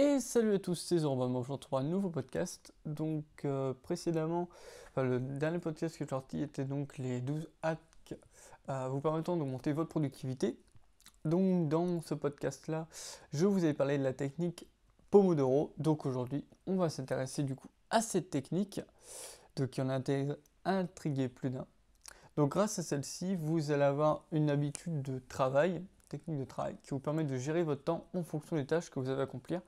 Et salut à tous, c'est Zorban, bonjour pour un nouveau podcast. Donc euh, précédemment, le dernier podcast que j'ai sorti était donc les 12 hacks euh, vous permettant d'augmenter votre productivité. Donc dans ce podcast là, je vous ai parlé de la technique Pomodoro. Donc aujourd'hui, on va s'intéresser du coup à cette technique, qui en a intrigué plus d'un. Donc grâce à celle-ci, vous allez avoir une habitude de travail technique de travail qui vous permet de gérer votre temps en fonction des tâches que vous avez à accomplir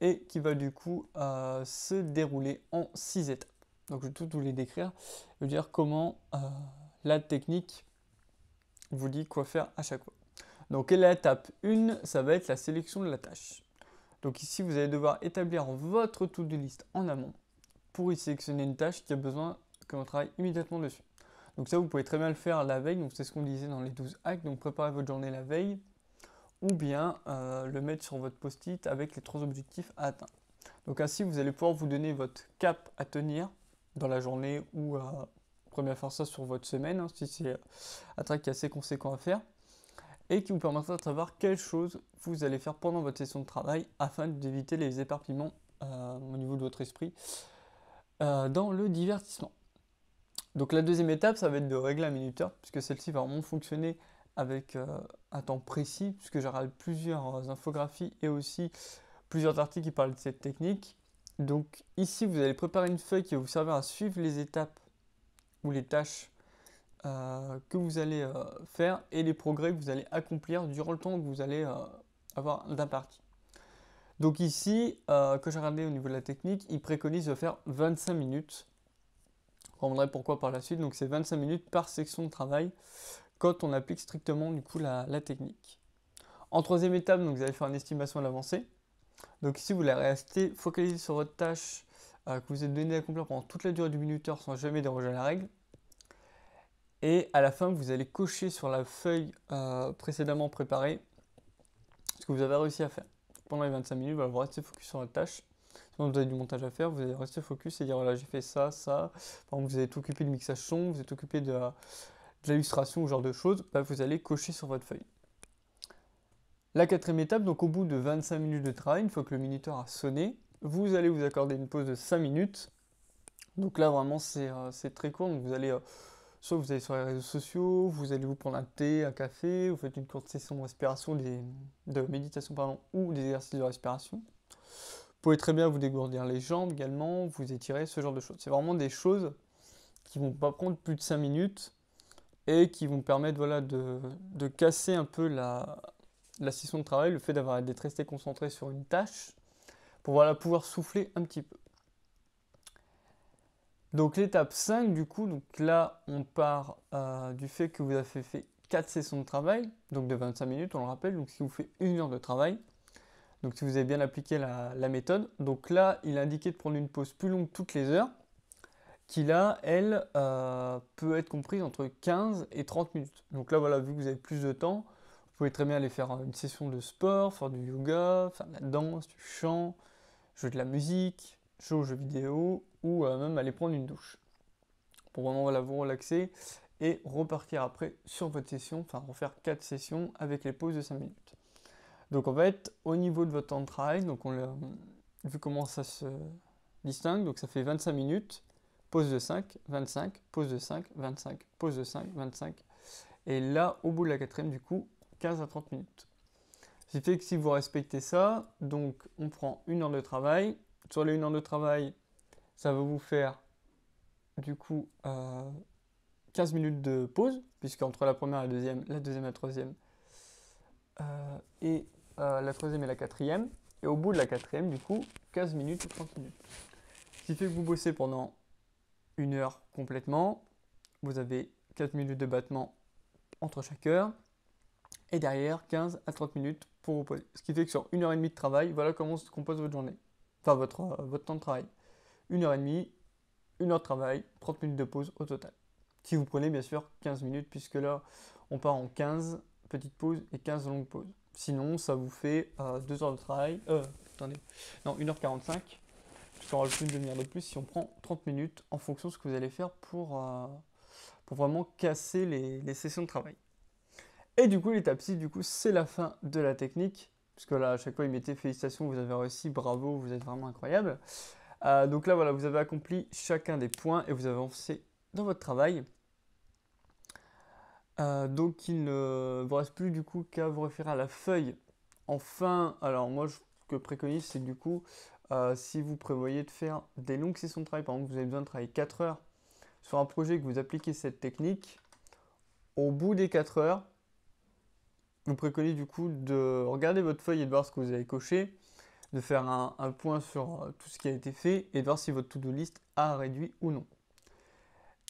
et qui va du coup euh, se dérouler en six étapes. Donc je vais tout vous les décrire, je dire comment euh, la technique vous dit quoi faire à chaque fois. Donc la étape 1, ça va être la sélection de la tâche. Donc ici, vous allez devoir établir votre to-do list en amont pour y sélectionner une tâche qui a besoin que l'on travaille immédiatement dessus. Donc ça, vous pouvez très bien le faire la veille, donc c'est ce qu'on disait dans les 12 hacks, donc préparez votre journée la veille, ou bien euh, le mettre sur votre post-it avec les trois objectifs à atteindre. Donc ainsi, vous allez pouvoir vous donner votre cap à tenir dans la journée ou euh, à première faire ça sur votre semaine, hein, si c'est un track qui est assez conséquent à faire, et qui vous permettra de savoir quelles choses vous allez faire pendant votre session de travail afin d'éviter les éparpillements euh, au niveau de votre esprit dans le divertissement. Donc la deuxième étape, ça va être de régler un minuteur, puisque celle-ci va vraiment fonctionner avec euh, un temps précis, puisque j'ai plusieurs infographies et aussi plusieurs articles qui parlent de cette technique. Donc ici, vous allez préparer une feuille qui va vous servir à suivre les étapes ou les tâches euh, que vous allez euh, faire et les progrès que vous allez accomplir durant le temps que vous allez avoir d'un parti. Donc ici, quand j'ai regardé au niveau de la technique, il préconise de faire 25 minutes vous comprendrez pourquoi par la suite. Donc c'est 25 minutes par section de travail quand on applique strictement du coup la, technique. En troisième étape, donc, vous allez faire une estimation à l'avancée. Donc ici, vous la rester focalisé sur votre tâche euh, que vous êtes donné à accomplir pendant toute la durée du minuteur sans jamais déroger à la règle. Et à la fin, vous allez cocher sur la feuille euh, précédemment préparée ce que vous avez réussi à faire. Pendant les 25 minutes, vous allez rester focus sur la tâche. Sinon, vous avez du montage à faire, vous allez rester focus et dire voilà, j'ai fait ça, ça. Par exemple, vous êtes occupé du mixage son, vous êtes occupé de, l'illustration, ce genre de choses. Bah, vous allez cocher sur votre feuille. La quatrième étape, donc au bout de 25 minutes de travail, une fois que le minuteur a sonné, vous allez vous accorder une pause de 5 minutes. Donc là, vraiment, euh, c'est très court. Donc vous allez. Euh, soit vous allez sur les réseaux sociaux, vous allez vous prendre un thé, un café, vous faites une courte session de respiration, de méditation pardon, ou des exercices de respiration pouvez très bien vous dégourdir les jambes également, vous étirer, ce genre de choses. C'est vraiment des choses qui vont pas prendre plus de 5 minutes et qui vont permettre voilà, de, casser un peu la, la session de travail, le fait d'avoir d'être resté concentré sur une tâche pour voilà, pouvoir souffler un petit peu. Donc l'étape 5 du coup, donc là on part euh, du fait que vous avez fait quatre sessions de travail, donc de 25 minutes on le rappelle, donc si vous faites une heure de travail, donc si vous avez bien appliqué la, méthode. Donc là, il indiquait indiqué de prendre une pause plus longue toutes les heures, qui là, elle, euh, peut être comprise entre 15 et 30 minutes. Donc là, voilà, vu que vous avez plus de temps, vous pouvez très bien aller faire une session de sport, faire du yoga, faire de la danse, du chant, jouer de la musique, jouer aux jeux vidéo, ou euh, même aller prendre une douche. Pour vraiment voilà, vous relaxer et repartir après sur votre session, enfin refaire 4 sessions avec les pauses de 5 minutes. Donc on va être au niveau de votre temps travail, donc on a vu comment ça se distingue, donc ça fait 25 minutes, pause de 5, 25, pause de 5, 25, pause de 5, 25. Et là, au bout de la quatrième, du coup, 15 à 30 minutes. Ce qui fait que si vous respectez ça, donc on prend une heure de travail. Sur les 1 heure de travail, ça va vous faire du coup 15 euh, minutes de pause, puisque entre la première et la deuxième, la deuxième et la troisième, euh, et euh, la troisième et la quatrième. Et au bout de la quatrième, du coup, 15 minutes ou 30 minutes. Ce qui fait que vous bossez pendant une heure complètement. Vous avez 4 minutes de battement entre chaque heure. Et derrière, 15 à 30 minutes pour poser. Ce qui fait que sur une heure et demie de travail, voilà comment se compose votre journée. Enfin, votre, euh, votre temps de travail. Une heure et demie, une heure de travail, 30 minutes de pause au total. Si vous prenez bien sûr 15 minutes, puisque là, on part en 15 petites pauses et 15 longues pauses. Sinon, ça vous fait 2 euh, heures de travail. Euh, attendez. Non, 1h45. Puisqu'on rajoute une demi-heure de plus si on prend 30 minutes en fonction de ce que vous allez faire pour, euh, vraiment casser les, sessions de travail. Et du coup, l'étape 6, du coup, c'est la fin de la technique. Puisque là, à chaque fois, il mettait félicitations, vous avez réussi, bravo, vous êtes vraiment incroyable. Euh, donc là, voilà, vous avez accompli chacun des points et vous avez avancé dans votre travail. Euh, donc il ne vous reste plus du coup qu'à vous référer à la feuille. Enfin, alors moi ce que préconise c'est du coup euh, si vous prévoyez de faire des longues sessions de travail, par exemple vous avez besoin de travailler 4 heures sur un projet que vous appliquez cette technique, au bout des 4 heures, vous préconisez du coup de regarder votre feuille et de voir ce que vous avez coché, de faire un, un point sur euh, tout ce qui a été fait et de voir si votre to-do list a réduit ou non.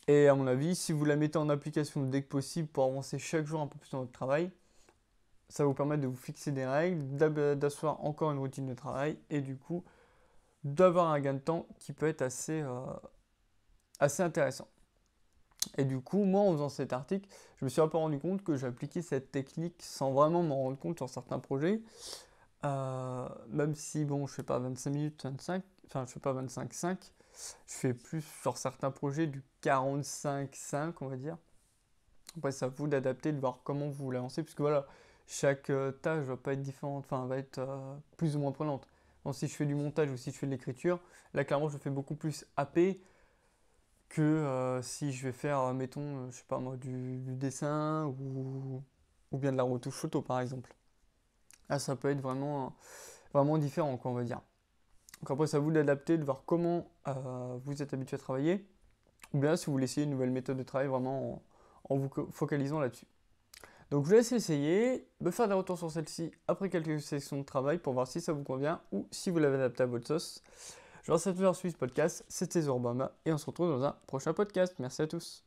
Et à mon avis, si vous la mettez en application dès que possible pour avancer chaque jour un peu plus dans votre travail, ça vous permet de vous fixer des règles, d'asseoir encore une routine de travail et du coup d'avoir un gain de temps qui peut être assez, euh, assez intéressant. Et du coup, moi, en faisant cet article, je me suis un peu rendu compte que j'appliquais cette technique sans vraiment m'en rendre compte sur certains projets. Euh, même si, bon, je ne fais pas 25 minutes, 25, enfin, je ne fais pas 25, 5, je fais plus sur certains projets du 45-5, on va dire. Après, c'est à vous d'adapter, de voir comment vous l'avancez, puisque voilà, chaque euh, tâche va pas être différente, enfin, va être euh, plus ou moins prenante. si je fais du montage ou si je fais de l'écriture, là, clairement, je fais beaucoup plus AP que euh, si je vais faire, mettons, je sais pas moi, du, dessin ou, bien de la retouche photo, par exemple. Là, ça peut être vraiment, vraiment différent, on va dire. Donc après, c'est à vous d'adapter, de voir comment euh, vous êtes habitué à travailler, ou bien si vous voulez essayer une nouvelle méthode de travail vraiment en, vous focalisant là-dessus. Donc je vous laisse essayer, me faire des retours sur celle-ci après quelques sessions de travail pour voir si ça vous convient ou si vous l'avez adapté à votre sauce. Je vous remercie tous d'avoir ce podcast, c'était Zorbama et on se retrouve dans un prochain podcast. Merci à tous.